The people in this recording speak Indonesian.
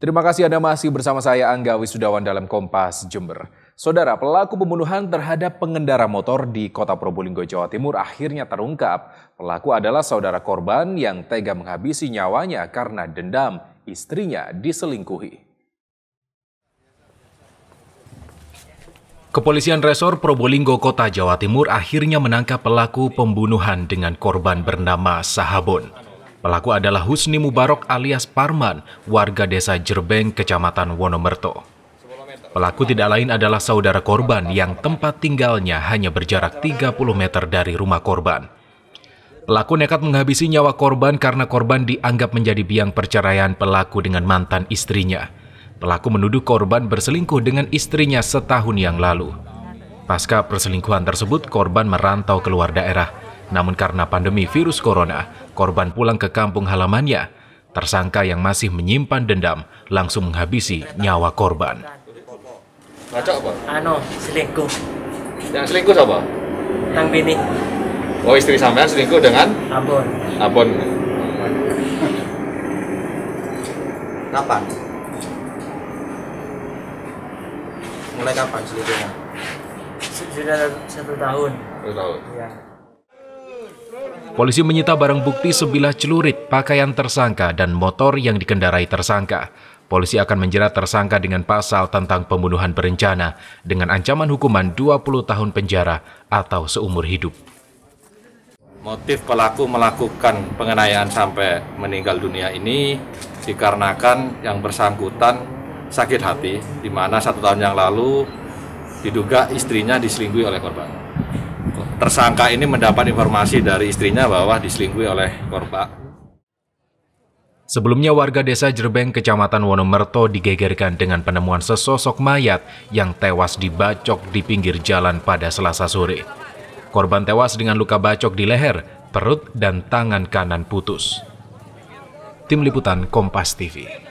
Terima kasih Anda masih bersama saya Angga Wisudawan dalam Kompas Jember. Saudara, pelaku pembunuhan terhadap pengendara motor di Kota Probolinggo, Jawa Timur akhirnya terungkap. Pelaku adalah saudara korban yang tega menghabisi nyawanya karena dendam istrinya diselingkuhi. Kepolisian Resor Probolinggo Kota Jawa Timur akhirnya menangkap pelaku pembunuhan dengan korban bernama Sahabon. Pelaku adalah Husni Mubarok alias Parman, warga desa Jerbeng, kecamatan Wonomerto. Pelaku tidak lain adalah saudara korban yang tempat tinggalnya hanya berjarak 30 meter dari rumah korban. Pelaku nekat menghabisi nyawa korban karena korban dianggap menjadi biang perceraian pelaku dengan mantan istrinya. Pelaku menuduh korban berselingkuh dengan istrinya setahun yang lalu. Pasca perselingkuhan tersebut, korban merantau keluar daerah. Namun karena pandemi virus corona, korban pulang ke kampung halamannya. Tersangka yang masih menyimpan dendam langsung menghabisi nyawa korban. Ngacok apa? Ano, selingkuh. Yang selingkuh siapa? yang bini. Oh istri sampean selingkuh dengan? Abon. Abon. Kapan? Mulai kapan selingkuhnya? Sudah satu tahun. Satu tahun. Iya. Polisi menyita barang bukti sebilah celurit, pakaian tersangka, dan motor yang dikendarai tersangka. Polisi akan menjerat tersangka dengan pasal tentang pembunuhan berencana dengan ancaman hukuman 20 tahun penjara atau seumur hidup. Motif pelaku melakukan pengenayaan sampai meninggal dunia ini dikarenakan yang bersangkutan sakit hati, di mana satu tahun yang lalu diduga istrinya diselingkuhi oleh korban tersangka ini mendapat informasi dari istrinya bahwa diselingkuhi oleh korban. Sebelumnya warga desa Jerbeng kecamatan Wonomerto digegerkan dengan penemuan sesosok mayat yang tewas dibacok di pinggir jalan pada selasa sore. Korban tewas dengan luka bacok di leher, perut, dan tangan kanan putus. Tim Liputan Kompas TV